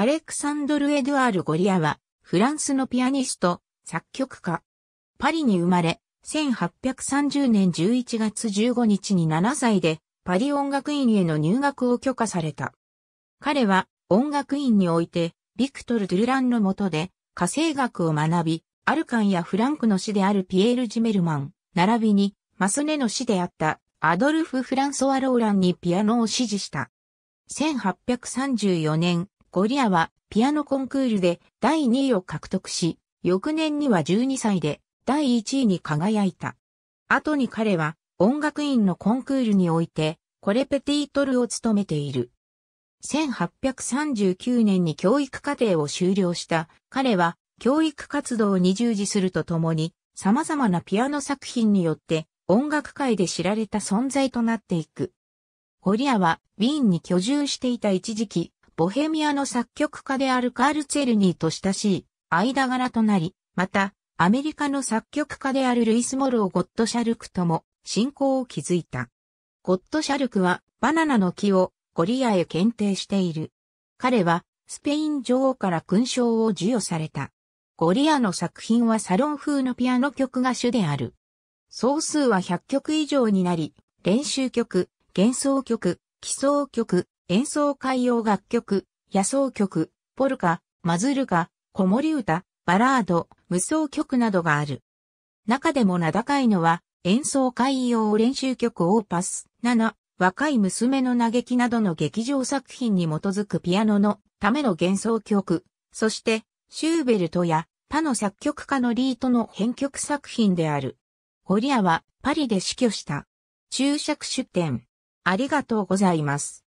アレクサンドル・エドゥアール・ゴリアは、フランスのピアニスト、作曲家。パリに生まれ、1830年11月15日に7歳で、パリ音楽院への入学を許可された。彼は、音楽院において、ビクトル・ドゥルランの下で、家政学を学び、アルカンやフランクの師であるピエール・ジメルマン、並びに、マスネの師であったアドルフ・フランソワ・ローランにピアノを指示した。1834年、ゴリアはピアノコンクールで第2位を獲得し、翌年には12歳で第1位に輝いた。後に彼は音楽院のコンクールにおいてコレペティートルを務めている。1839年に教育課程を修了した彼は教育活動に従事するとともに様々なピアノ作品によって音楽界で知られた存在となっていく。ゴリアはウィーンに居住していた一時期、ボヘミアの作曲家であるカール・ツェルニーと親しい間柄となり、また、アメリカの作曲家であるルイス・モロー・ゴット・シャルクとも信仰を築いた。ゴット・シャルクはバナナの木をゴリアへ検定している。彼はスペイン女王から勲章を授与された。ゴリアの作品はサロン風のピアノ曲が主である。総数は100曲以上になり、練習曲、幻想曲、奇想曲、演奏会用楽曲、野草曲、ポルカ、マズルカ、子守歌、バラード、無双曲などがある。中でも名高いのは、演奏会用練習曲オーパス7、若い娘の嘆きなどの劇場作品に基づくピアノのための幻想曲、そして、シューベルトや他の作曲家のリートの編曲作品である。ゴリアはパリで死去した。注釈出典。ありがとうございます。